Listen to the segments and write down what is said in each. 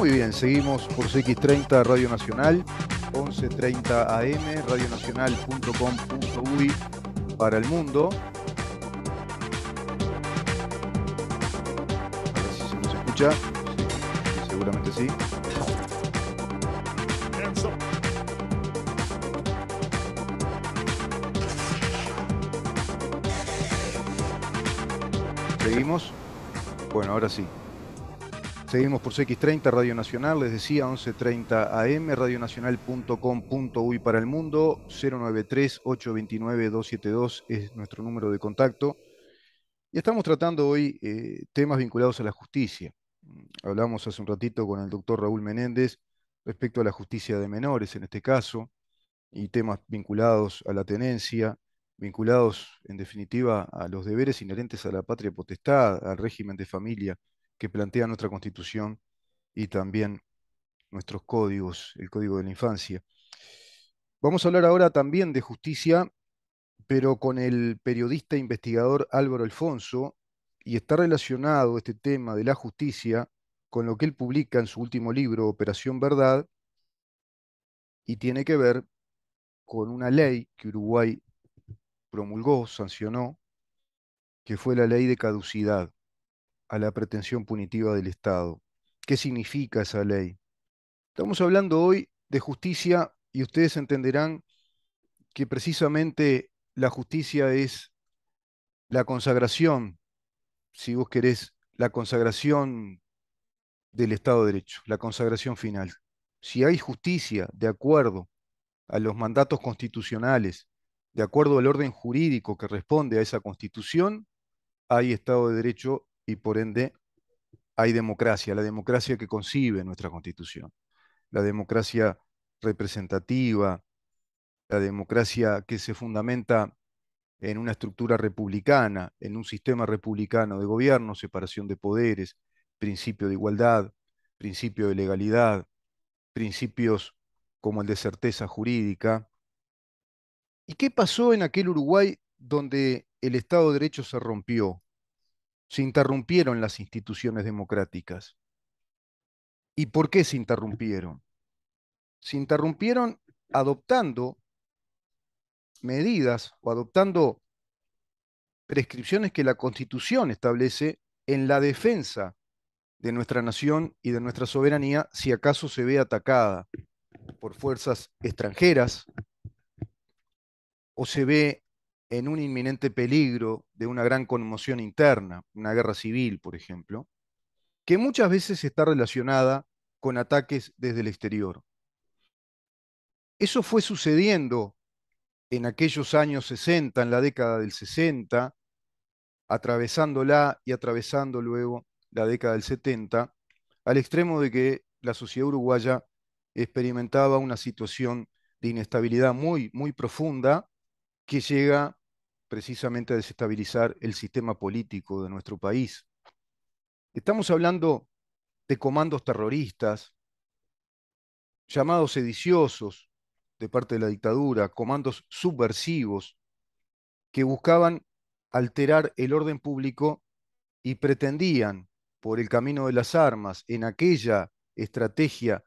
Muy bien, seguimos por CX30 Radio Nacional, 11.30 AM, radionacional.com.uy para el mundo. A ver si se nos escucha. seguramente sí. ¿Seguimos? Bueno, ahora sí. Seguimos por x 30 Radio Nacional, les decía, 11.30 AM, radionacional.com.uy para el mundo, 093-829-272 es nuestro número de contacto. Y estamos tratando hoy eh, temas vinculados a la justicia. Hablamos hace un ratito con el doctor Raúl Menéndez respecto a la justicia de menores en este caso, y temas vinculados a la tenencia, vinculados en definitiva a los deberes inherentes a la patria potestad, al régimen de familia que plantea nuestra constitución y también nuestros códigos, el código de la infancia. Vamos a hablar ahora también de justicia, pero con el periodista e investigador Álvaro Alfonso, y está relacionado este tema de la justicia con lo que él publica en su último libro, Operación Verdad, y tiene que ver con una ley que Uruguay promulgó, sancionó, que fue la ley de caducidad a la pretensión punitiva del Estado. ¿Qué significa esa ley? Estamos hablando hoy de justicia y ustedes entenderán que precisamente la justicia es la consagración, si vos querés, la consagración del Estado de Derecho, la consagración final. Si hay justicia de acuerdo a los mandatos constitucionales, de acuerdo al orden jurídico que responde a esa constitución, hay Estado de Derecho y por ende hay democracia, la democracia que concibe nuestra constitución, la democracia representativa, la democracia que se fundamenta en una estructura republicana, en un sistema republicano de gobierno, separación de poderes, principio de igualdad, principio de legalidad, principios como el de certeza jurídica. ¿Y qué pasó en aquel Uruguay donde el Estado de Derecho se rompió? se interrumpieron las instituciones democráticas. ¿Y por qué se interrumpieron? Se interrumpieron adoptando medidas o adoptando prescripciones que la Constitución establece en la defensa de nuestra nación y de nuestra soberanía si acaso se ve atacada por fuerzas extranjeras o se ve en un inminente peligro de una gran conmoción interna, una guerra civil, por ejemplo, que muchas veces está relacionada con ataques desde el exterior. Eso fue sucediendo en aquellos años 60, en la década del 60, atravesándola y atravesando luego la década del 70, al extremo de que la sociedad uruguaya experimentaba una situación de inestabilidad muy, muy profunda que llega precisamente desestabilizar el sistema político de nuestro país. Estamos hablando de comandos terroristas, llamados sediciosos de parte de la dictadura, comandos subversivos que buscaban alterar el orden público y pretendían, por el camino de las armas, en aquella estrategia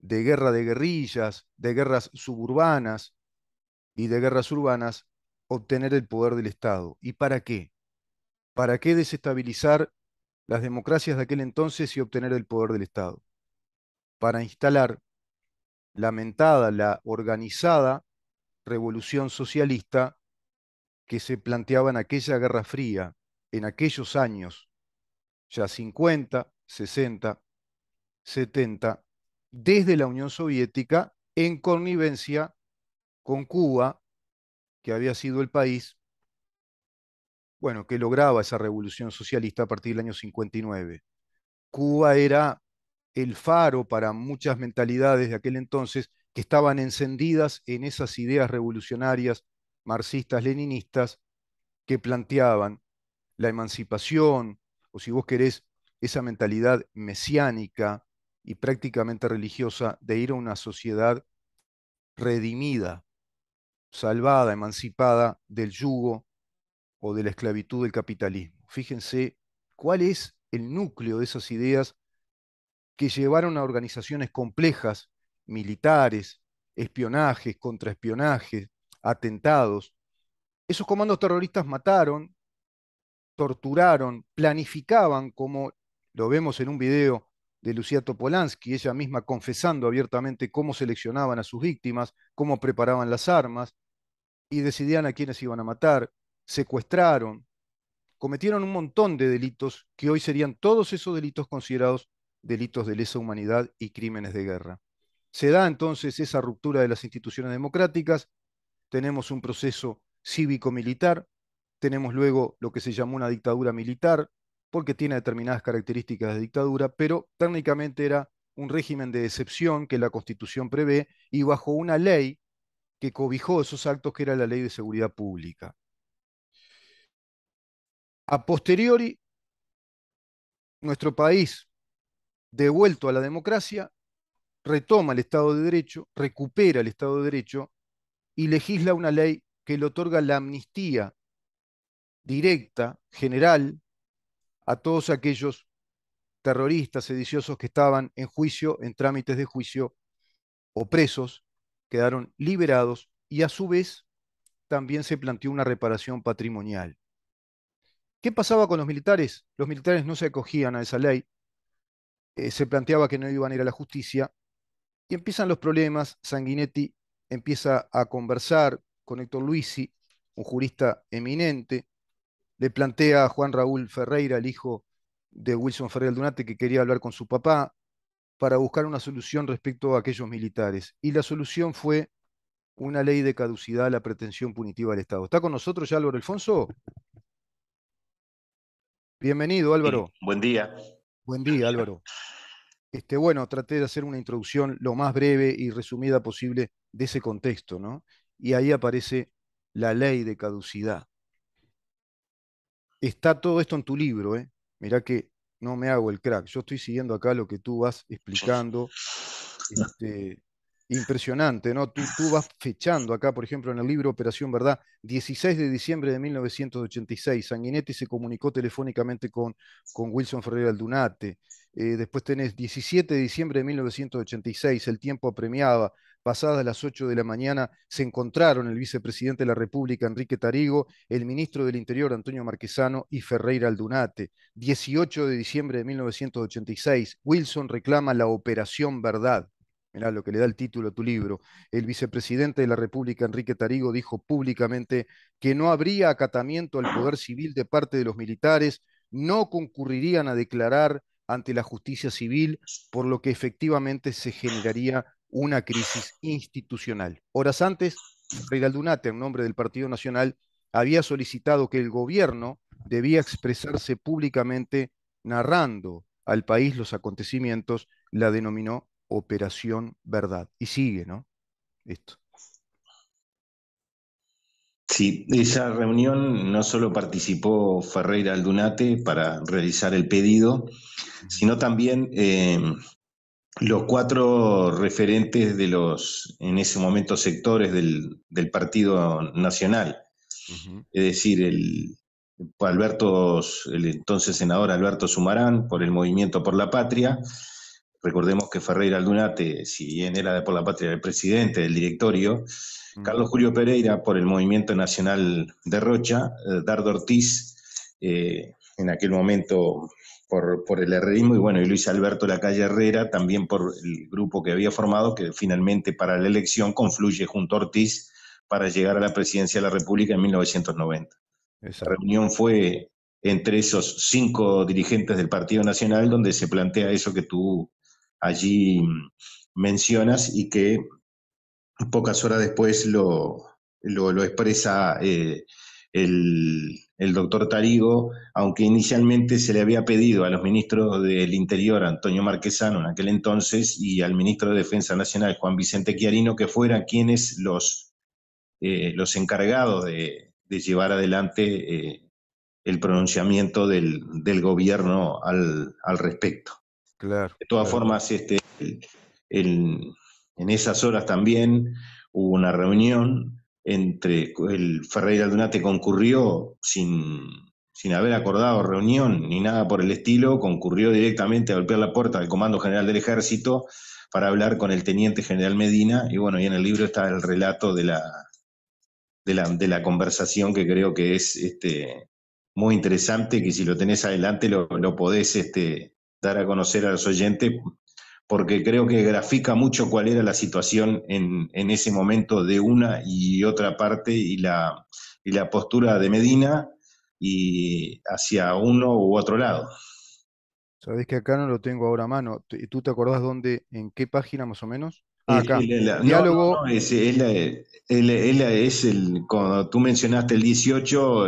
de guerra de guerrillas, de guerras suburbanas y de guerras urbanas, obtener el poder del Estado. ¿Y para qué? ¿Para qué desestabilizar las democracias de aquel entonces y obtener el poder del Estado? Para instalar lamentada, la organizada revolución socialista que se planteaba en aquella Guerra Fría, en aquellos años, ya 50, 60, 70, desde la Unión Soviética, en connivencia con Cuba que había sido el país, bueno, que lograba esa revolución socialista a partir del año 59. Cuba era el faro para muchas mentalidades de aquel entonces que estaban encendidas en esas ideas revolucionarias marxistas, leninistas, que planteaban la emancipación, o si vos querés, esa mentalidad mesiánica y prácticamente religiosa de ir a una sociedad redimida, salvada, emancipada del yugo o de la esclavitud del capitalismo. Fíjense cuál es el núcleo de esas ideas que llevaron a organizaciones complejas, militares, espionajes, contraespionajes, atentados. Esos comandos terroristas mataron, torturaron, planificaban, como lo vemos en un video de Lucía Topolansky, ella misma confesando abiertamente cómo seleccionaban a sus víctimas, cómo preparaban las armas, y decidían a quiénes iban a matar, secuestraron, cometieron un montón de delitos que hoy serían todos esos delitos considerados delitos de lesa humanidad y crímenes de guerra. Se da entonces esa ruptura de las instituciones democráticas, tenemos un proceso cívico-militar, tenemos luego lo que se llamó una dictadura militar, porque tiene determinadas características de dictadura, pero técnicamente era un régimen de excepción que la Constitución prevé y bajo una ley que cobijó esos actos, que era la ley de seguridad pública. A posteriori, nuestro país, devuelto a la democracia, retoma el Estado de Derecho, recupera el Estado de Derecho y legisla una ley que le otorga la amnistía directa, general, a todos aquellos terroristas sediciosos que estaban en juicio, en trámites de juicio o presos quedaron liberados y a su vez también se planteó una reparación patrimonial. ¿Qué pasaba con los militares? Los militares no se acogían a esa ley, eh, se planteaba que no iban a ir a la justicia y empiezan los problemas. Sanguinetti empieza a conversar con Héctor Luisi, un jurista eminente, le plantea a Juan Raúl Ferreira, el hijo de Wilson Ferreira Dunate, que quería hablar con su papá, para buscar una solución respecto a aquellos militares. Y la solución fue una ley de caducidad a la pretensión punitiva del Estado. ¿Está con nosotros ya Álvaro Alfonso? Bienvenido, Álvaro. Buen día. Buen día, Álvaro. Este, bueno, traté de hacer una introducción lo más breve y resumida posible de ese contexto, ¿no? Y ahí aparece la ley de caducidad. Está todo esto en tu libro, ¿eh? Mirá que no me hago el crack. Yo estoy siguiendo acá lo que tú vas explicando. Ah. Este, impresionante, ¿no? Tú, vas fechando acá, por ejemplo, en el libro Operación Verdad, 16 de diciembre de 1986, Sanguinetti se comunicó telefónicamente con, con Wilson Ferreira Aldunate. Eh, después tenés 17 de diciembre de 1986, el tiempo apremiaba, pasadas las 8 de la mañana, se encontraron el vicepresidente de la República, Enrique Tarigo, el ministro del Interior, Antonio Marquesano, y Ferreira Aldunate. 18 de diciembre de 1986, Wilson reclama la Operación Verdad. era lo que le da el título a tu libro. El vicepresidente de la República, Enrique Tarigo, dijo públicamente que no habría acatamiento al poder civil de parte de los militares, no concurrirían a declarar ante la justicia civil, por lo que efectivamente se generaría una crisis institucional. Horas antes, Ferreira Aldunate, en nombre del Partido Nacional, había solicitado que el gobierno debía expresarse públicamente narrando al país los acontecimientos, la denominó Operación Verdad. Y sigue, ¿no? Esto. Sí, esa reunión no solo participó Ferreira Aldunate para realizar el pedido, sino también eh, los cuatro referentes de los, en ese momento, sectores del, Partido Nacional. Es decir, el, Alberto, el entonces senador Alberto Sumarán, por el Movimiento por la Patria. Recordemos que Ferreira Aldunate, si bien era de por la Patria el presidente del directorio, Carlos Julio Pereira por el Movimiento Nacional de Rocha, eh, Dardo Ortiz, eh, en aquel momento por, el herrerismo y bueno, y Luis Alberto Lacalle Herrera también por el grupo que había formado, que finalmente para la elección confluye junto a Ortiz para llegar a la presidencia de la República en 1990. Esa reunión fue entre esos cinco dirigentes del Partido Nacional donde se plantea eso que tú allí mencionas y que pocas horas después lo, lo, expresa eh, el, doctor Tarigo, aunque inicialmente se le había pedido a los ministros del Interior, Antonio Marquesano en aquel entonces, y al ministro de Defensa Nacional, Juan Vicente Chiarino, que fueran quienes los, eh, los encargados de, llevar adelante eh, el pronunciamiento del, gobierno al, respecto. Claro, de todas formas, este, en esas horas también hubo una reunión entre el Ferreira Dunate concurrió sin, haber acordado reunión ni nada por el estilo, concurrió directamente a golpear la puerta del Comando General del Ejército para hablar con el Teniente General Medina, y bueno, y en el libro está el relato de la, de la, conversación que creo que es este, muy interesante, que si lo tenés adelante lo, podés este, dar a conocer a los oyentes, porque creo que grafica mucho cuál era la situación en, en ese momento de una y otra parte y la, la postura de Medina y hacia uno u otro lado. Sabés que acá no lo tengo ahora a mano. ¿Tú te acordás dónde, en qué página más o menos? acá. Diálogo. No, no, es, es, el, cuando tú mencionaste el 18.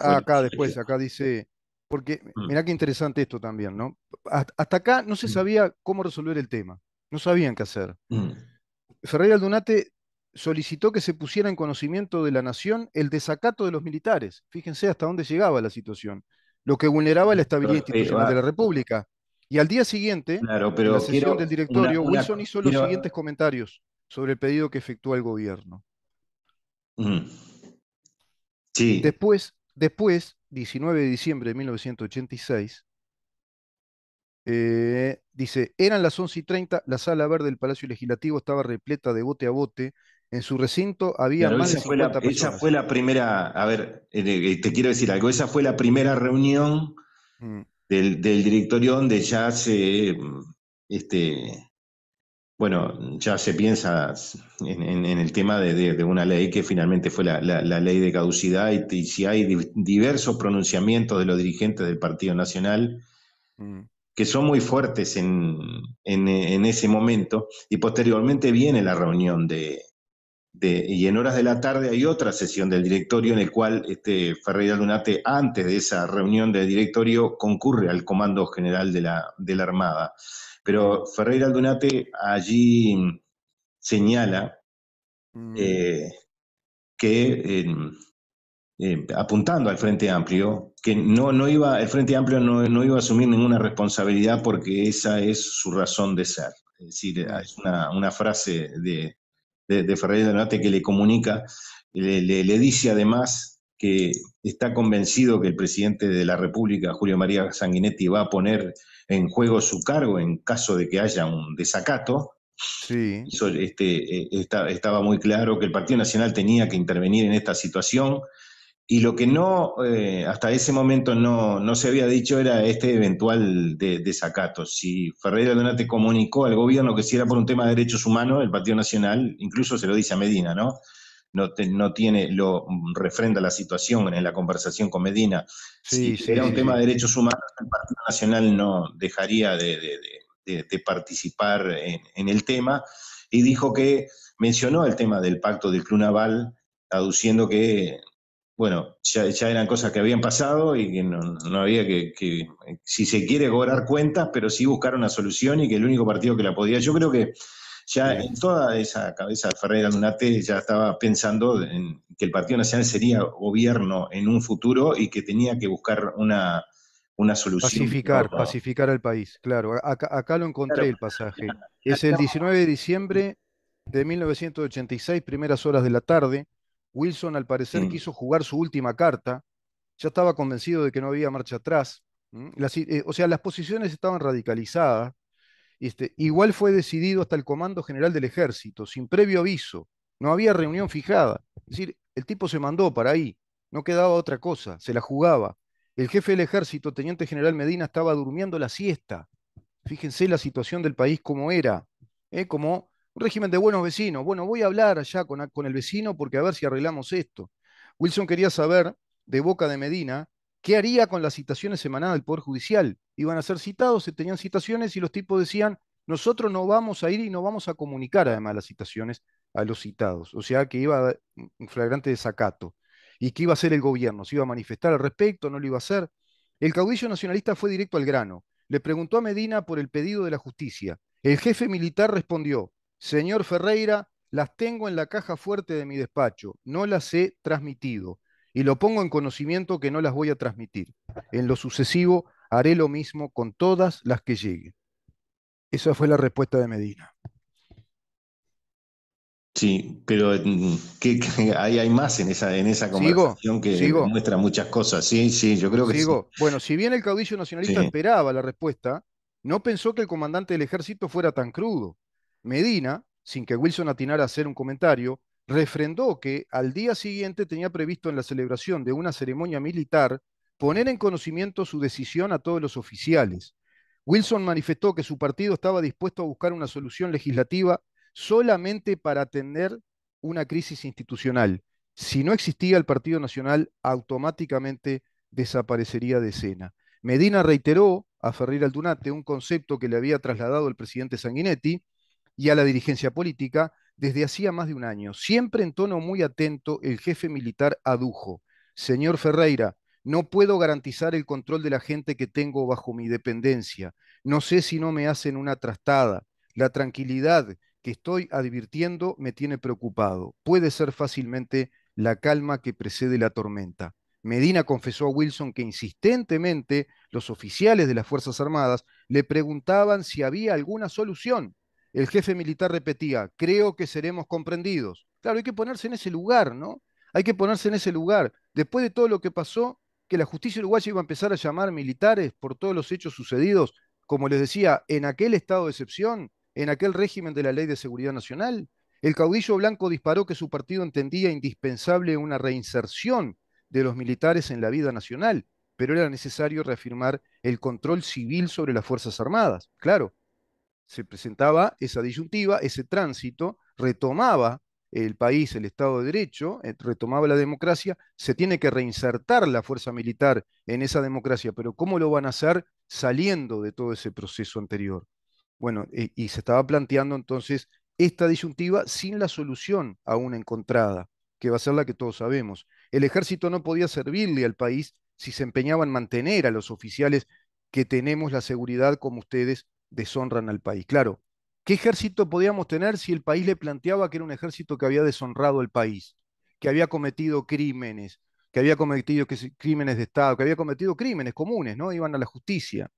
Ah, acá después, acá dice porque mm. mirá qué interesante esto también, ¿no? Hasta acá no se mm. sabía cómo resolver el tema, no sabían qué hacer. Mm. Ferreira Aldunate solicitó que se pusiera en conocimiento de la nación el desacato de los militares. Fíjense hasta dónde llegaba la situación, lo que vulneraba la estabilidad institucional de la República. Y al día siguiente, en la sesión del directorio, Wilson hizo los siguientes comentarios sobre el pedido que efectuó el gobierno. Sí. Después, después, 19 de diciembre de 1986, eh, dice, eran las 11 y 30, la sala verde del Palacio Legislativo estaba repleta de bote a bote. En su recinto había más de 50 personas. Esa fue la primera, a ver, eh, eh, te quiero decir algo, esa fue la primera reunión mm. del, del, directorio donde ya se este, bueno, ya se piensa en, el tema de, una ley que finalmente fue la, ley de caducidad y, si hay diversos pronunciamientos de los dirigentes del Partido Nacional mm. que son muy fuertes en, ese momento y posteriormente viene la reunión de, y en horas de la tarde hay otra sesión del directorio en el cual este Ferreira Lunate antes de esa reunión del directorio concurre al Comando General de la Armada. Pero Ferreira Aldunate allí señala mm. eh, que, eh, eh, apuntando al Frente Amplio, que no, no iba, el Frente Amplio no, iba a asumir ninguna responsabilidad porque esa es su razón de ser. Es decir, mm. es una, frase de, de, Ferreira Donate que le comunica, le, dice además que está convencido que el presidente de la República, Julio María Sanguinetti, va a poner en juego su cargo en caso de que haya un desacato. Sí. este, eh, estaba muy claro que el Partido Nacional tenía que intervenir en esta situación y lo que no, eh, hasta ese momento no, no, se había dicho era este eventual de, desacato. Si Ferreira Donate comunicó al gobierno que si era por un tema de derechos humanos, el Partido Nacional, incluso se lo dice a Medina, ¿no? no, tiene, lo refrenda la situación en la conversación con Medina. si era un tema de derechos humanos, el Partido Nacional no dejaría de, participar en, el tema y dijo que mencionó el tema del pacto del Club Naval, aduciendo que, bueno, ya, eran cosas que habían pasado y que no, había que, que, si se quiere cobrar cuentas, pero sí buscar una solución y que el único partido que la podía. Yo creo que ya en toda esa cabeza de Ferreira Lunate ya estaba pensando en que el Partido Nacional sería gobierno en un futuro y que tenía que buscar una, una solución. Pacificar, pacificar al país, claro. Acá, lo encontré el pasaje. Es el 19 de diciembre de 1986, primeras horas de la tarde. Wilson al parecer mm. quiso jugar su última carta. Ya estaba convencido de que no había marcha atrás. Eh, o sea, las posiciones estaban radicalizadas. Este, igual fue decidido hasta el Comando General del Ejército, sin previo aviso. No había reunión fijada. Es decir, el tipo se mandó para ahí. No quedaba otra cosa, se la jugaba. El jefe del ejército, teniente general Medina, estaba durmiendo la siesta. Fíjense la situación del país como era, ¿eh? como un régimen de buenos vecinos. Bueno, voy a hablar allá con, con el vecino porque a ver si arreglamos esto. Wilson quería saber de boca de Medina ¿Qué haría con las citaciones semanales del Poder Judicial? Iban a ser citados, se tenían citaciones y los tipos decían, nosotros no vamos a ir y no vamos a comunicar además las citaciones a los citados. O sea que iba a un flagrante desacato. ¿Y qué iba a hacer el gobierno? ¿Se iba a manifestar al respecto? ¿No lo iba a hacer? El caudillo nacionalista fue directo al grano. Le preguntó a Medina por el pedido de la justicia. El jefe militar respondió, señor Ferreira, las tengo en la caja fuerte de mi despacho, no las he transmitido y lo pongo en conocimiento que no las voy a transmitir. En lo sucesivo haré lo mismo con todas las que lleguen. Esa fue la respuesta de Medina. Sí, pero mm, hay, más en esa, conversación que muestra muchas cosas. Sí, sí, yo creo que Sí. Bueno, si bien el caudillo nacionalista esperaba la respuesta, no pensó que el comandante del ejército fuera tan crudo. Medina, sin que Wilson atinara a hacer un comentario, refrendó que al día siguiente tenía previsto en la celebración de una ceremonia militar poner en conocimiento su decisión a todos los oficiales. Wilson manifestó que su partido estaba dispuesto a buscar una solución legislativa solamente para atender una crisis institucional. Si no existía el Partido Nacional, automáticamente desaparecería de escena. Medina reiteró a Ferrir Aldunate un concepto que le había trasladado el presidente Sanguinetti y a la dirigencia política, desde hacía más de un año. Siempre en tono muy atento, el jefe militar adujo, Señor Ferreira, no puedo garantizar el control de la gente que tengo bajo mi dependencia. No sé si no me hacen una trastada. La tranquilidad que estoy advirtiendo me tiene preocupado. Puede ser fácilmente la calma que precede la tormenta. Medina confesó a Wilson que insistentemente los oficiales de las Fuerzas Armadas le preguntaban si había alguna solución el jefe militar repetía, creo que seremos comprendidos. Claro, hay que ponerse en ese lugar, ¿no? Hay que ponerse en ese lugar. Después de todo lo que pasó, que la justicia uruguaya iba a empezar a llamar militares por todos los hechos sucedidos, como les decía, en aquel estado de excepción, en aquel régimen de la Ley de Seguridad Nacional. El caudillo blanco disparó que su partido entendía indispensable una reinserción de los militares en la vida nacional, pero era necesario reafirmar el control civil sobre las Fuerzas Armadas. Claro, se presentaba esa disyuntiva, ese tránsito, retomaba el país, el Estado de Derecho, eh, retomaba la democracia, se tiene que reinsertar la fuerza militar en esa democracia, pero ¿cómo lo van a hacer saliendo de todo ese proceso anterior? Bueno, eh, y, se estaba planteando entonces esta disyuntiva sin la solución aún encontrada, que va a ser la que todos sabemos. El ejército no podía servirle al país si se empeñaba en mantener a los oficiales que tenemos la seguridad como ustedes deshonran al país. Claro, ¿qué ejército podíamos tener si el país le planteaba que era un ejército que había deshonrado al país, que había cometido crímenes, que había cometido crímenes de Estado, que había cometido crímenes comunes, ¿no? Iban a la justicia.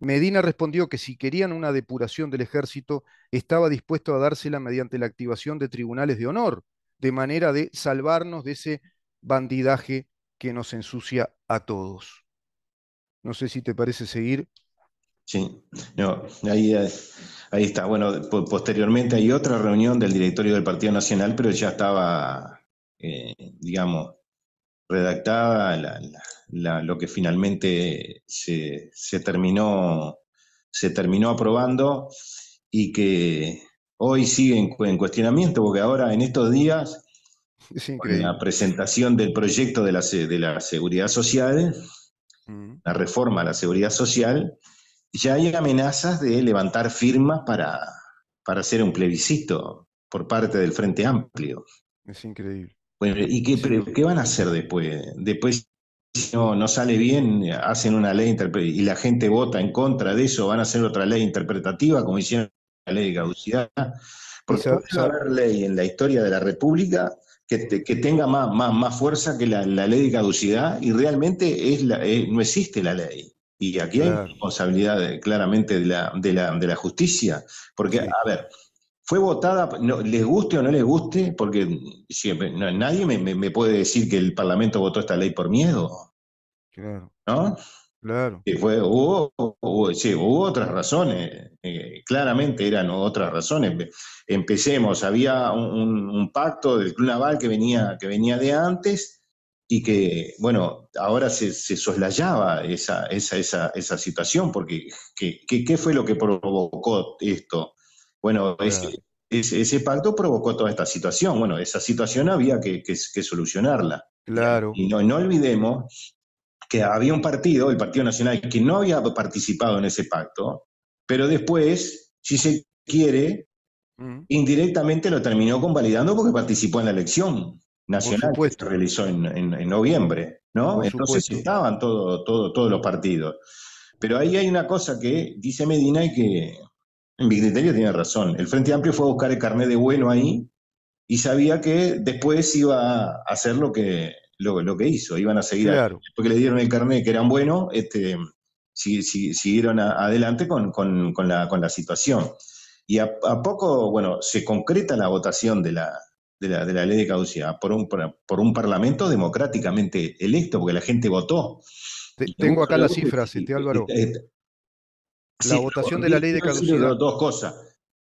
Medina respondió que si querían una depuración del ejército, estaba dispuesto a dársela mediante la activación de tribunales de honor, de manera de salvarnos de ese bandidaje que nos ensucia a todos. No sé si te parece seguir Sí, no, ahí, eh, está. Bueno, posteriormente hay otra reunión del directorio del Partido Nacional, pero ya estaba, eh, digamos, redactada lo que finalmente se, terminó, se terminó aprobando y que hoy sigue en, cuestionamiento, porque ahora en estos días, la presentación del proyecto de de la seguridad social, la reforma a la seguridad social, ya hay amenazas de levantar firmas para, para hacer un plebiscito por parte del Frente Amplio. Es increíble. ¿y qué, van a hacer después? Después, si no, sale bien, hacen una ley y la gente vota en contra de eso, van a hacer otra ley interpretativa, como hicieron la ley de caducidad. Porque no va haber ley en la historia de la República que, tenga más, más, más, fuerza que la, ley de caducidad y realmente es eh, no existe la ley. Y aquí hay responsabilidad claramente de la, justicia, porque, a ver, fue votada, no, les guste o no les guste, porque siempre, nadie me, puede decir que el Parlamento votó esta ley por miedo. Claro. ¿No? Claro. Sí, fue, hubo, otras razones, eh, claramente eran otras razones. Empecemos, había un, pacto del Club Naval que venía, que venía de antes y que, bueno, ahora se, se soslayaba esa, esa, esa, situación, porque ¿qué, fue lo que provocó esto? Bueno, ese, pacto provocó toda esta situación, bueno, esa situación había que, solucionarla. Claro. Y no olvidemos que había un partido, el Partido Nacional, que no había participado en ese pacto, pero después, si se quiere, mm. indirectamente lo terminó convalidando porque participó en la elección nacional que se realizó en, noviembre, ¿no? Entonces estaban todos los partidos. Pero ahí hay una cosa que dice Medina y que en mi criterio tiene razón. El Frente Amplio fue a buscar el carnet de bueno ahí y sabía que después iba a hacer lo que, lo, que hizo. Iban a seguir, después que le dieron el carnet que eran buenos, este, siguieron adelante con, la, situación. Y a, poco, bueno, se concreta la votación de la, de la, ley de caducidad por un, por un parlamento democráticamente electo, porque la gente votó. tengo acá las cifras, Álvaro. la votación de la ley de caducidad. Dos cosas.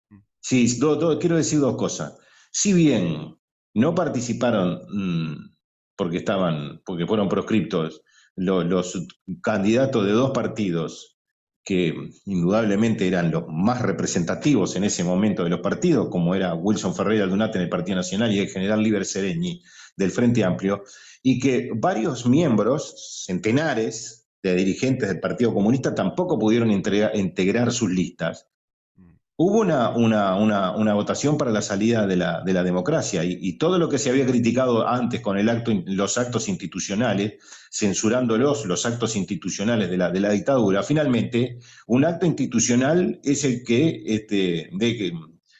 Mm. Sí, quiero decir dos cosas. Si bien no participaron mm, porque estaban, porque fueron proscriptos los, los candidatos de dos partidos que indudablemente eran los más representativos en ese momento de los partidos, como era Wilson Ferreira Dunate en el Partido Nacional y el general Liber Sereñi del Frente Amplio, y que varios miembros, centenares de dirigentes del Partido Comunista, tampoco pudieron integrar sus listas, hubo una, votación para la salida de la, democracia y, todo lo que se había criticado antes con el acto, los actos institucionales, censurándolos, los actos institucionales de la, dictadura, finalmente un acto institucional es el que, este, de, que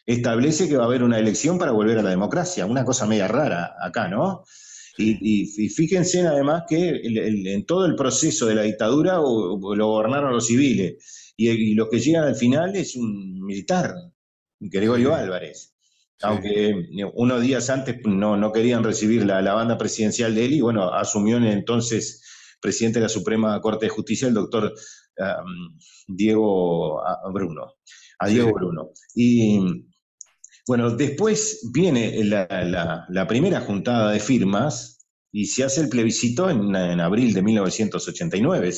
establece que va a haber una elección para volver a la democracia, una cosa media rara acá, ¿no? Y, fíjense además que en todo el proceso de la dictadura lo gobernaron los civiles y, lo los que llegan al final es un militar, Gregorio Álvarez. Aunque eh, unos días antes no, querían recibir la, banda presidencial de él y bueno, asumió entonces presidente de la Suprema Corte de Justicia el doctor Diego ah, Bruno. A Diego Bruno. Y bueno, después viene la, primera juntada de firmas y se hace el plebiscito en, abril de 1989,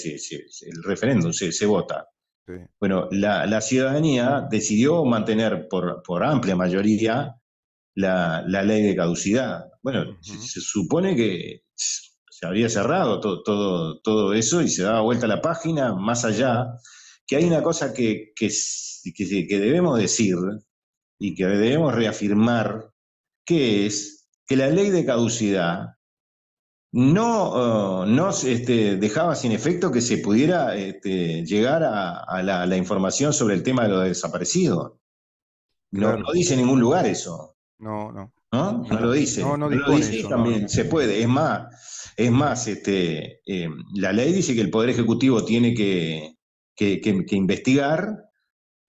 el referéndum se vota. Bueno, la, ciudadanía decidió mantener por, amplia mayoría la, ley de caducidad. Bueno, se, supone que se habría cerrado todo, eso y se daba vuelta la página más allá. Que hay una cosa que, que debemos decir y que debemos reafirmar, que es que la ley de caducidad no, oh, este, dejaba sin efecto que se pudiera este, llegar a, la, información sobre el tema de los desaparecidos. No, no dice en ningún lugar eso. No, no. ¿No? No lo dice. No, no, dice también. se puede. Es más, es más este, em, la ley dice que el Poder Ejecutivo tiene que, investigar.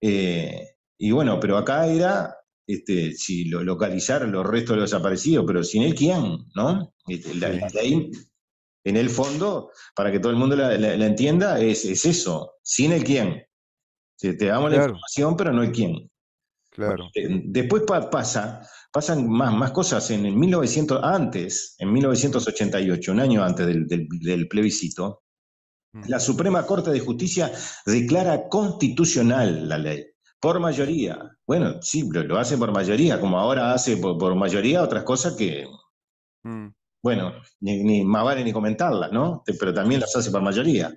Eh, y bueno, pero acá era este, si localizar los restos de los desaparecidos, pero sin él, ¿quién? ¿No? La ley, en el fondo, para que todo el mundo la, entienda, es, eso, sin el quién. Te, damos la información, pero no el quién. Claro. Eh, después pasa, pasan más, más cosas. En el 1900, antes, en 1988, un año antes del, plebiscito, mm. la Suprema Corte de Justicia declara constitucional la ley, por mayoría. Bueno, sí, lo, hace por mayoría, como ahora hace por, mayoría otras cosas que, mm bueno, ni, ni, más vale ni comentarla, ¿no? Pero también las hace por mayoría.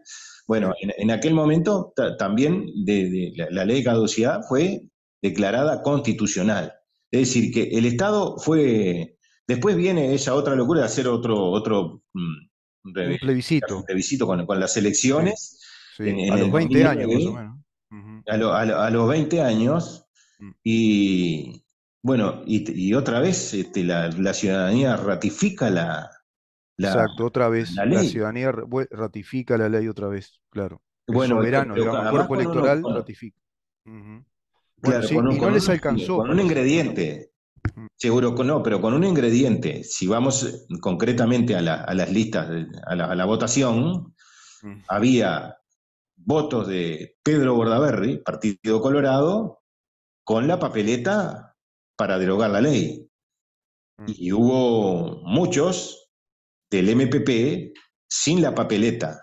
Bueno, en, aquel momento también de, la, ley de caducidad fue declarada constitucional. Es decir, que el Estado fue... Después viene esa otra locura de hacer otro, otro mm, plebiscito, plebiscito con, las elecciones. a los 20 años, menos. a, a los 20 años, mm. y, bueno, y, otra vez este, la, ciudadanía ratifica la, la, Exacto, otra vez. La, ley. ciudadanía ratifica la ley otra vez, claro. bueno, soberano, el cuerpo electoral ratifica. les alcanzó. Con un ingrediente, seguro que no, pero con un ingrediente. Si vamos eh, concretamente a, las listas, a la, votación, había votos de Pedro Bordaberry, Partido Colorado, con la papeleta para derogar la ley. Mm. Y hubo muchos del MPP sin la papeleta,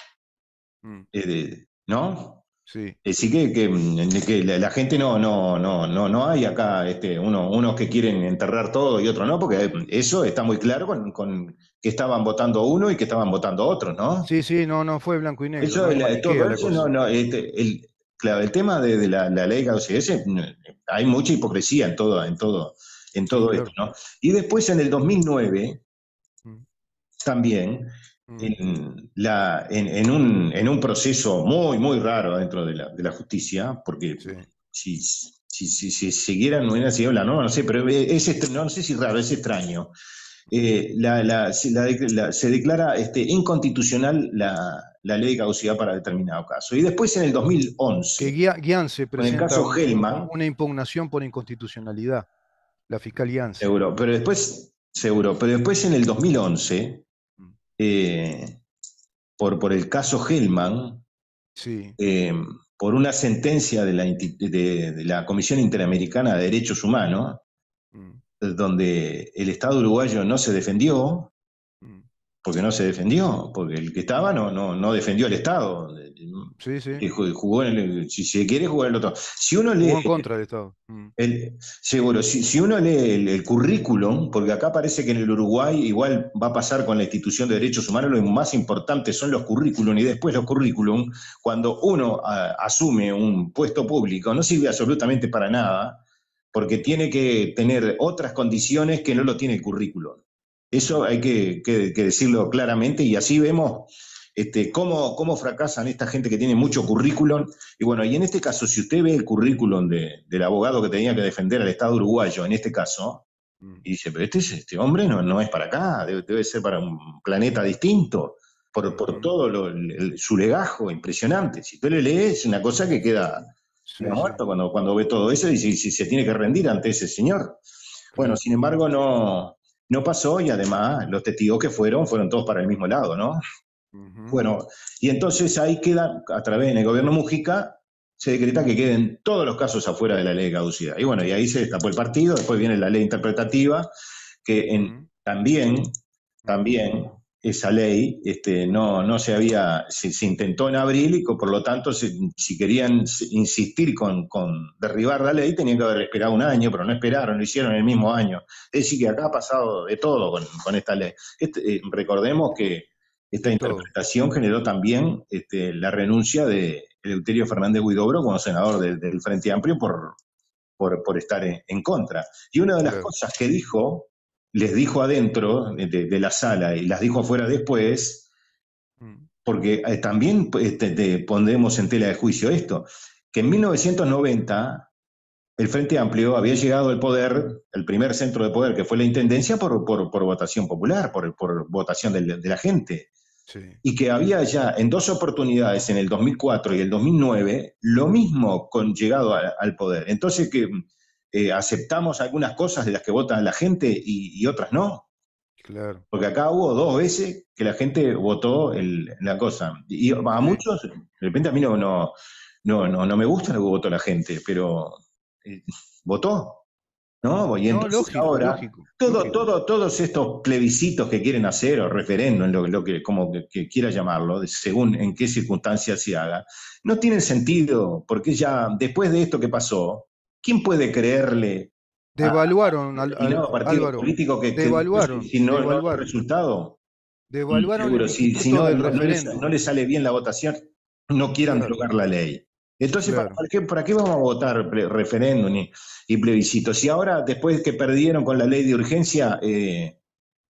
mm. eh, ¿no? Sí. Así eh, que, que, mm, la, gente no, no, no, no, no hay acá este, uno, unos que quieren enterrar todo y otros no, porque eh, eso está muy claro con, que estaban votando uno y que estaban votando otro, ¿no? Sí, sí, no, no fue blanco y negro. no, no, este, el, Claro, el tema de, la, ley ese hay mucha hipocresía en todo, en todo, en todo esto, ¿no? Y después en el 2009, mm. también, mm. En, un, proceso muy, muy raro dentro de la, justicia, porque si, si, si, si siguieran, sido la no sé, pero e, es, no, sé si es raro, es extraño. Mm. Eh, se declara este, inconstitucional la, la ley de caducidad para determinado caso. Y después en el 2011, que el caso Helman, una impugnación por inconstitucionalidad, la fiscal Seguro, pero después, seguro, pero después en el 2011, mm. eh, por, por el caso Helman eh, por una sentencia de la, de, la, Comisión Interamericana de Derechos Humanos, mm. donde el Estado uruguayo no se defendió, porque no se defendió, porque el que estaba no, no, no defendió al Estado. Sí, sí. Jugó en si se quiere jugar el otro. Si uno lee. Jugó contra el Estado. Mm. El, seguro, si, uno lee el, currículum, porque acá parece que en el Uruguay igual va a pasar con la institución de derechos humanos, lo más importante son los currículum y después los currículum, cuando uno asume un puesto público, no sirve absolutamente para nada, porque tiene que tener otras condiciones que no lo tiene el currículum. Eso hay que, decirlo claramente y así vemos este, cómo, fracasan esta gente que tiene mucho currículum. Y bueno, y en este caso, si usted ve el currículum del abogado que tenía que defender al Estado uruguayo, en este caso, mm. y dice, pero este, este hombre no, no es para acá, debe, ser para un planeta distinto, por, mm. todo su legajo impresionante. Si usted le lee, es una cosa que queda muerto cuando, cuando ve todo eso y si, se tiene que rendir ante ese señor. Bueno, sin embargo, no, no pasó y además los testigos que fueron fueron todos para el mismo lado, ¿no? Bueno, y entonces ahí queda, a través del gobierno Mujica, se decreta que queden todos los casos afuera de la ley de caducidad. Y bueno, y ahí se destapó el partido, después viene la ley interpretativa, que en, también, también esa ley, este, no, no se había, se, intentó en abril y por lo tanto si querían insistir con, derribar la ley tenían que haber esperado un año, pero no esperaron, lo hicieron el mismo año. Es decir, que acá ha pasado de todo con, esta ley. Este, eh, recordemos que esta interpretación generó también este, la renuncia de Eleuterio Fernández Huidobro como senador del Frente Amplio por, por, estar en, contra. Y una de las cosas que dijo les dijo adentro de, la sala y las dijo afuera después, mm. porque eh, también este, pondremos en tela de juicio esto, que en 1990 el Frente Amplio había llegado al poder, el primer centro de poder que fue la Intendencia, por, por, votación popular, por, por votación de, la gente. Y que había ya en dos oportunidades, en el 2004 y el 2009, lo mismo con llegado al poder. Entonces, que eh, aceptamos algunas cosas de las que vota la gente y, otras no. Claro. Porque acá hubo dos veces que la gente votó la cosa. Y a muchos, de repente a mí no, no, no, no, me gusta lo que votó la gente, pero eh, votó. ¿No? Y entonces ahora, todo, Todo, todos estos plebiscitos que quieren hacer, o referéndum, lo, lo que, como quiera llamarlo, según en qué circunstancias se haga, no tienen sentido, porque ya después de esto que pasó, ¿quién puede creerle? Devaluaron al, partido político que, devaluaron, si no, el resultado. Devaluaron si, si no, le, sale bien la votación, no quieran derogar la ley. Entonces, ¿para, qué, vamos a votar referéndum y, plebiscito? Si ahora, después que perdieron con la ley de urgencia, eh,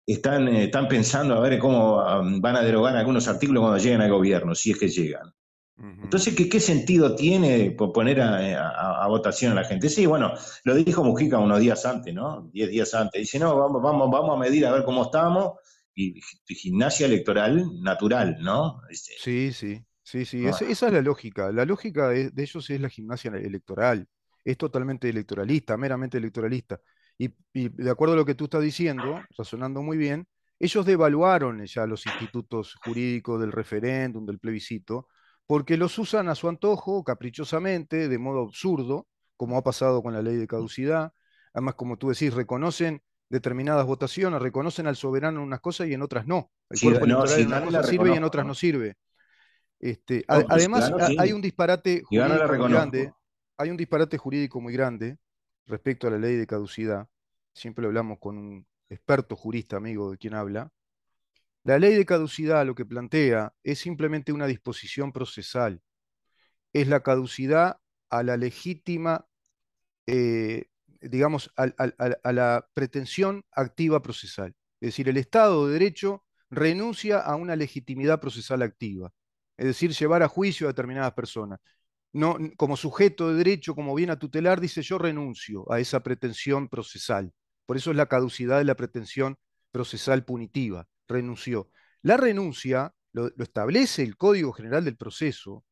están, eh, están pensando a ver cómo ah, van a derogar algunos artículos cuando lleguen al gobierno, si es que llegan. Entonces, ¿qué, sentido tiene poner eh, a, votación a la gente? Sí, bueno, lo dijo Mujica unos días antes, ¿no? Diez días antes. Dice, no, vamos, vamos, vamos a medir a ver cómo estamos. Y gimnasia electoral natural, ¿no? Este, sí, sí, sí, sí. Ah. esa es la lógica. La lógica de, ellos es la gimnasia e-, electoral. Es totalmente electoralista, meramente electoralista. Y, y, de acuerdo a lo que tú estás diciendo, razonando muy bien, ellos devaluaron ya los institutos jurídicos del referéndum, del plebiscito, porque los usan a su antojo, caprichosamente, de modo absurdo, como ha pasado con la ley de caducidad. Además, como tú decís, reconocen determinadas votaciones, reconocen al soberano en unas cosas y en otras no. El cuerpo electoral en sirve y en otras no, sirve. Este, además, hay un disparate jurídico muy grande. Hay un disparate jurídico muy grande respecto a la ley de caducidad. Siempre lo hablamos con un experto jurista, amigo de quien habla, la ley de caducidad lo que plantea es simplemente una disposición procesal. Es la caducidad a la legítima, eh, digamos, a, a la pretensión activa procesal. Es decir, el Estado de Derecho renuncia a una legitimidad procesal activa, es decir, llevar a juicio a determinadas personas. No, como sujeto de derecho, como bien a tutelar, dice yo renuncio a esa pretensión procesal. Por eso es la caducidad de la pretensión procesal punitiva renunció. La renuncia lo, establece el Código General del Proceso,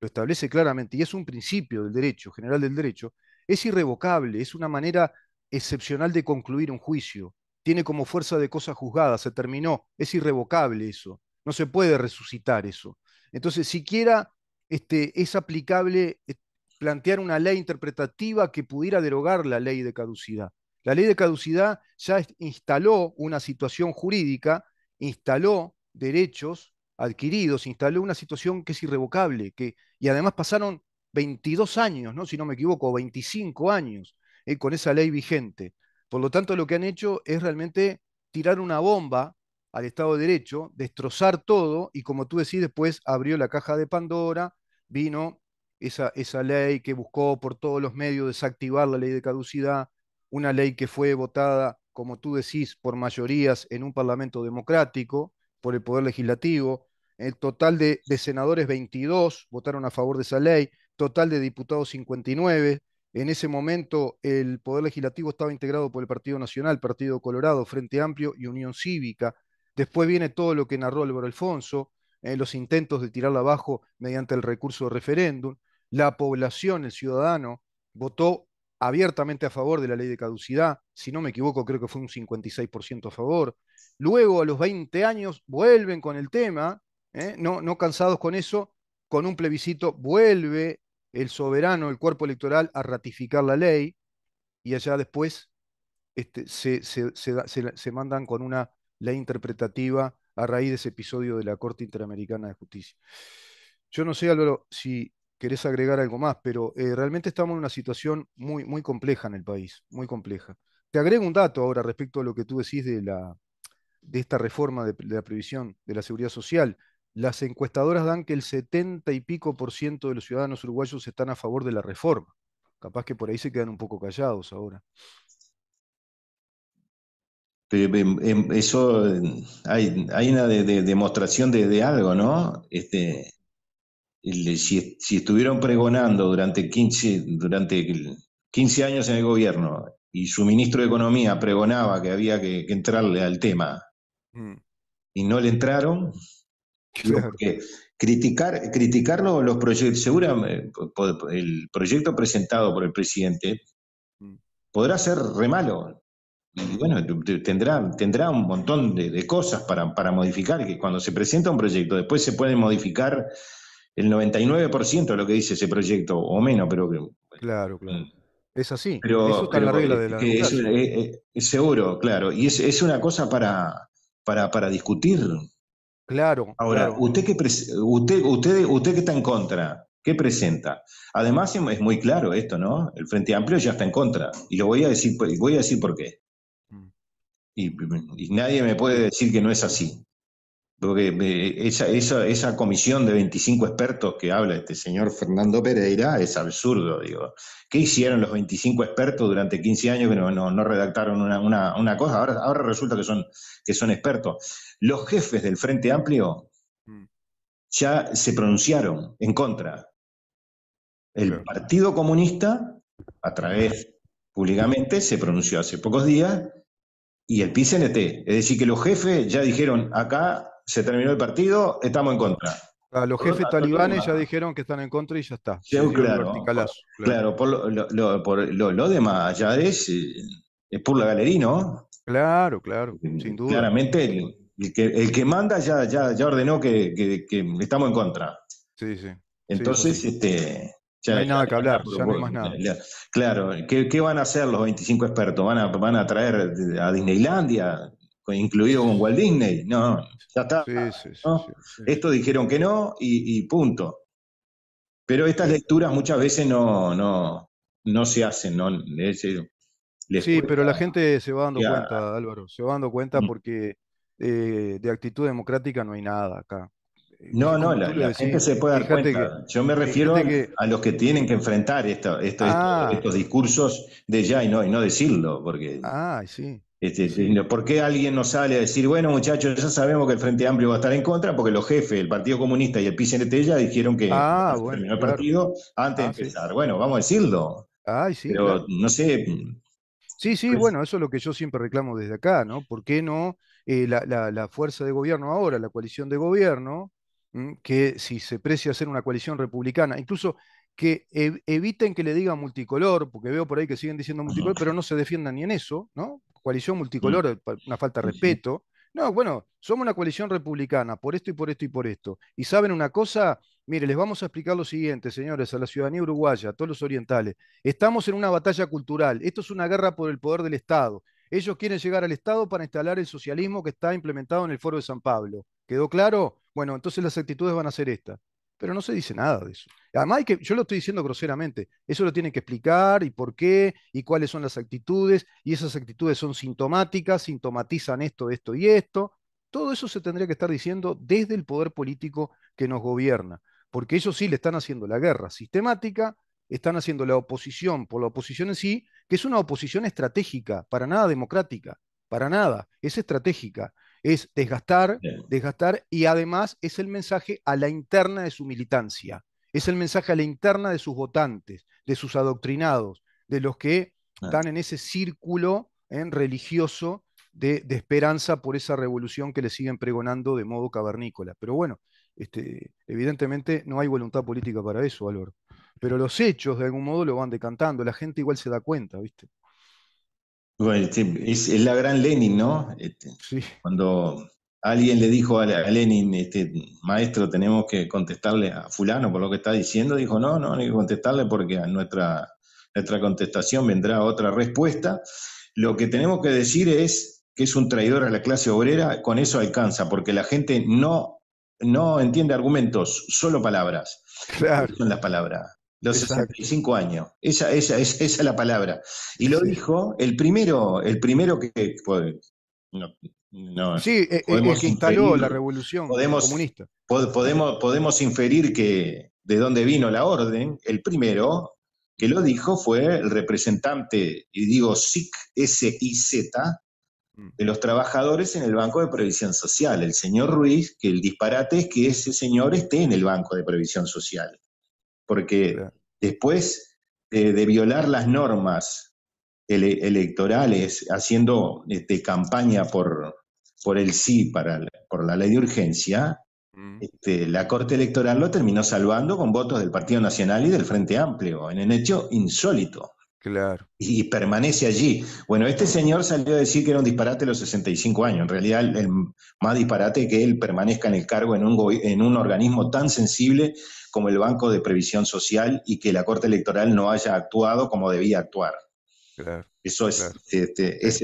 lo establece claramente, y es un principio del derecho, general del derecho, es irrevocable, es una manera excepcional de concluir un juicio, tiene como fuerza de cosa juzgada, se terminó, es irrevocable eso, no se puede resucitar eso. Entonces, siquiera este, es aplicable eh, plantear una ley interpretativa que pudiera derogar la ley de caducidad. La ley de caducidad ya instaló una situación jurídica, instaló derechos adquiridos, instaló una situación que es irrevocable, que, y además pasaron 22 años, ¿no? si no me equivoco, 25 años eh, con esa ley vigente. Por lo tanto, lo que han hecho es realmente tirar una bomba al Estado de Derecho, destrozar todo y como tú decís, después abrió la caja de Pandora, vino esa, esa ley que buscó por todos los medios desactivar la ley de caducidad, una ley que fue votada, como tú decís, por mayorías en un Parlamento democrático, por el Poder Legislativo. El total de, senadores, 22, votaron a favor de esa ley, total de diputados, 59. En ese momento el Poder Legislativo estaba integrado por el Partido Nacional, Partido Colorado, Frente Amplio y Unión Cívica. Después viene todo lo que narró Álvaro Alfonso, eh, los intentos de tirarla abajo mediante el recurso de referéndum. La población, el ciudadano, votó abiertamente a favor de la ley de caducidad, si no me equivoco creo que fue un 56% a favor. Luego a los 20 años vuelven con el tema, ¿eh? no, no cansados con eso, con un plebiscito vuelve el soberano, el cuerpo electoral, a ratificar la ley y allá después este, se, se, mandan con una ley interpretativa a raíz de ese episodio de la Corte Interamericana de Justicia. Yo no sé, Álvaro, si querés agregar algo más, pero eh, realmente estamos en una situación muy, muy compleja en el país, muy compleja. Te agrego un dato ahora respecto a lo que tú decís de, la, de esta reforma de, la previsión de la seguridad social. Las encuestadoras dan que el 70 y pico por ciento de los ciudadanos uruguayos están a favor de la reforma. Capaz que por ahí se quedan un poco callados ahora. Eh, em, em, eso eh, hay, una demostración de, de, algo, ¿no? Este, si, estuvieron pregonando durante 15, durante 15 años en el gobierno y su ministro de Economía pregonaba que había que, entrarle al tema mm. y no le entraron, criticar, criticarlo los proyectos, seguramente eh, el proyecto presentado por el presidente mm. podrá ser remalo bueno, tendrá, tendrá un montón de, de cosas para, para modificar, que cuando se presenta un proyecto después se pueden modificar el 99% de lo que dice ese proyecto, o menos, pero que... Claro, claro. Es así. Pero, Es, seguro, claro. Y es, una cosa para, para, discutir. Claro. Ahora, Usted, que usted, usted, usted está en contra, ¿qué presenta? Además, es muy claro esto, ¿no? El Frente Amplio ya está en contra. Y lo voy a decir, voy a decir por qué. Mm. y nadie me puede decir que no es así. Porque esa, esa, comisión de 25 expertos que habla este señor Fernando Pereira es absurdo, digo. ¿Qué hicieron los 25 expertos durante 15 años que no, redactaron una, cosa? Ahora, ahora, resulta que son, que son expertos. Los jefes del Frente Amplio mm. ya se pronunciaron en contra. El Partido Comunista, a través públicamente, se pronunció hace pocos días y el PCNT. Es decir, que los jefes ya dijeron, acá se terminó el partido, estamos en contra. Ah, los jefes talibanes ya dijeron que están en contra y ya está. claro, por, lo, demás ya es, es por la galería, ¿no? Claro, claro, eh, sin duda. Claramente el, que, el que, manda ya, ya, ordenó que, estamos en contra. Sí, sí. Entonces, este... no hay nada que hablar, no hay más nada. Claro, ¿qué, van a hacer los 25 expertos? ¿Van a, van a traer a Disneylandia? incluido con Walt Disney. No, ya está. Esto dijeron que no y, punto. Pero estas lecturas muchas veces no, no, no se hacen. No, eh, sí, pero la gente se va dando cuenta, Álvaro, se va dando cuenta mm. porque eh, de actitud democrática no hay nada acá. Eh, no, no, la, gente se puede dar cuenta. Yo me refiero a los que tienen que enfrentar esto, ah. estos discursos de ya y no, y no decirlo. Porque... Ah, sí. Este, ¿Por qué alguien nos sale a decir, bueno muchachos, ya sabemos que el Frente Amplio va a estar en contra? Porque los jefes, el Partido Comunista y el PCNT ya dijeron que ah, terminó el partido antes de ah, empezar. Bueno, vamos a decirlo. Pero no sé. Sí, sí, pues bueno, eso es lo que yo siempre reclamo desde acá, ¿no? ¿Por qué no eh, la, fuerza de gobierno ahora, la coalición de gobierno, mm, que si se precia Ser una coalición republicana, incluso que eviten que le digan multicolor, porque veo por ahí que siguen diciendo multicolor, pero no se defiendan ni en eso, ¿no? coalición mm. multicolor, una falta de respeto. No, bueno, somos una coalición republicana, por esto y por esto y por esto. Y saben una cosa, mire, les vamos a explicar lo siguiente, señores, a la ciudadanía uruguaya, a todos los orientales. Estamos en una batalla cultural, esto es una guerra por el poder del Estado. Ellos quieren llegar al Estado para instalar el socialismo que está implementado en el Foro de San Pablo. ¿Quedó claro? Bueno, entonces las actitudes van a ser estas pero no se dice nada de eso. Además, que, yo lo estoy diciendo groseramente, eso lo tiene que explicar y por qué y cuáles son las actitudes, y esas actitudes son sintomáticas, sintomatizan esto, esto y esto. Todo eso se tendría que estar diciendo desde el poder político que nos gobierna, porque ellos sí le están haciendo la guerra sistemática, están haciendo la oposición por la oposición en sí, que es una oposición estratégica, para nada democrática, para nada, es estratégica. Es desgastar, desgastar y además es el mensaje a la interna de su militancia, es el mensaje a la interna de sus votantes, de sus adoctrinados, de los que están en ese círculo ¿eh? religioso de, esperanza por esa revolución que le siguen pregonando de modo cavernícola. Pero bueno, este, evidentemente no hay voluntad política para eso, valor Pero los hechos de algún modo lo van decantando, la gente igual se da cuenta, ¿viste? Bueno, es, la gran Lenin, ¿no? Este, cuando alguien le dijo a, Lenin, este, maestro, tenemos que contestarle a fulano por lo que está diciendo, dijo, no, no, no hay que contestarle porque a nuestra, nuestra contestación vendrá otra respuesta. Lo que tenemos que decir es que es un traidor a la clase obrera, con eso alcanza, porque la gente no, no entiende argumentos, solo palabras. Claro. Son las palabras. Los 65 años. Esa, esa, es la palabra. Y lo dijo el primero, el primero que. no, sí, eh, eh, el que instaló la revolución comunista. podemos, podemos inferir que de dónde vino la orden. El primero que lo dijo fue el representante, y digo SIC, S-I-Z, mm. de los trabajadores en el Banco de Previsión Social. El señor Ruiz, que el disparate es que ese señor esté en el Banco de Previsión Social porque después de, violar las normas electorales, haciendo este, campaña por, por el sí, para, por la ley de urgencia, mm. este, la Corte Electoral lo terminó salvando con votos del Partido Nacional y del Frente Amplio, en un hecho insólito. Y permanece allí. Bueno, este señor salió a decir que era un disparate los 65 años. En realidad, el más disparate que él permanezca en el cargo en un, en un organismo tan sensible como el Banco de Previsión Social y que la Corte Electoral no haya actuado como debía actuar. eso es, este, es,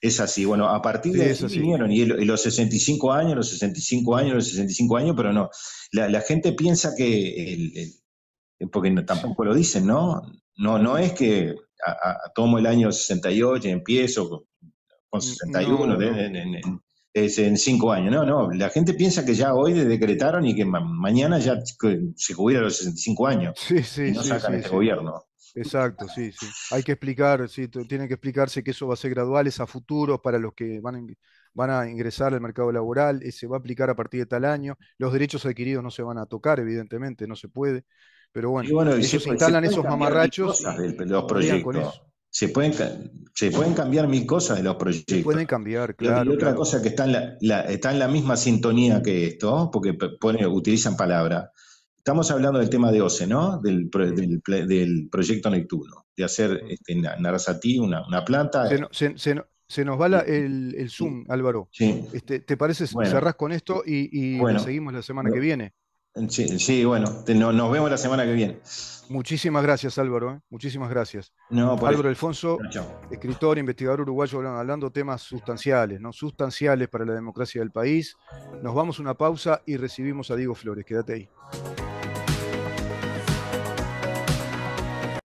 es, así. Bueno, a partir de eso vinieron, y, los 65 años, los 65 años, los 65 años, pero no. La, gente piensa que, porque tampoco lo dicen, ¿no? No, no es que tomo el año 68 y empiezo con, 61, en, cinco años. No, no, la gente piensa que ya hoy decretaron y que mañana ya se cubrieron los 65 años. Sí, sí, no sacan este gobierno. Exacto, sí, sí. Hay que explicar, sí, tiene que explicarse que eso va a ser gradual, es a futuro para los que van a, van a ingresar al mercado laboral, eh, se va a aplicar a partir de tal año, los derechos adquiridos no se van a tocar, evidentemente, no se puede. Pero bueno, y bueno se, instalan esos mamarrachos. los Se pueden, se pueden cambiar mil cosas de los proyectos. Se pueden cambiar, claro. Y otra cosa que está en la, misma sintonía que esto, porque utilizan palabras. Estamos hablando del tema de OCE, ¿no? Del, del, proyecto Neptuno, de hacer este, Narasati una, una planta. Se, nos va el, Zoom, Álvaro. Este, ¿Te parece? Cerrás con esto y, seguimos la semana que viene. Sí, bueno, nos vemos la semana que viene. Muchísimas gracias, Álvaro. ¿eh? Muchísimas gracias. Álvaro Alfonso, escritor, investigador uruguayo, hablando temas sustanciales, ¿no? Sustanciales para la democracia del país. Nos vamos a una pausa y recibimos a Diego Flores. Quédate ahí.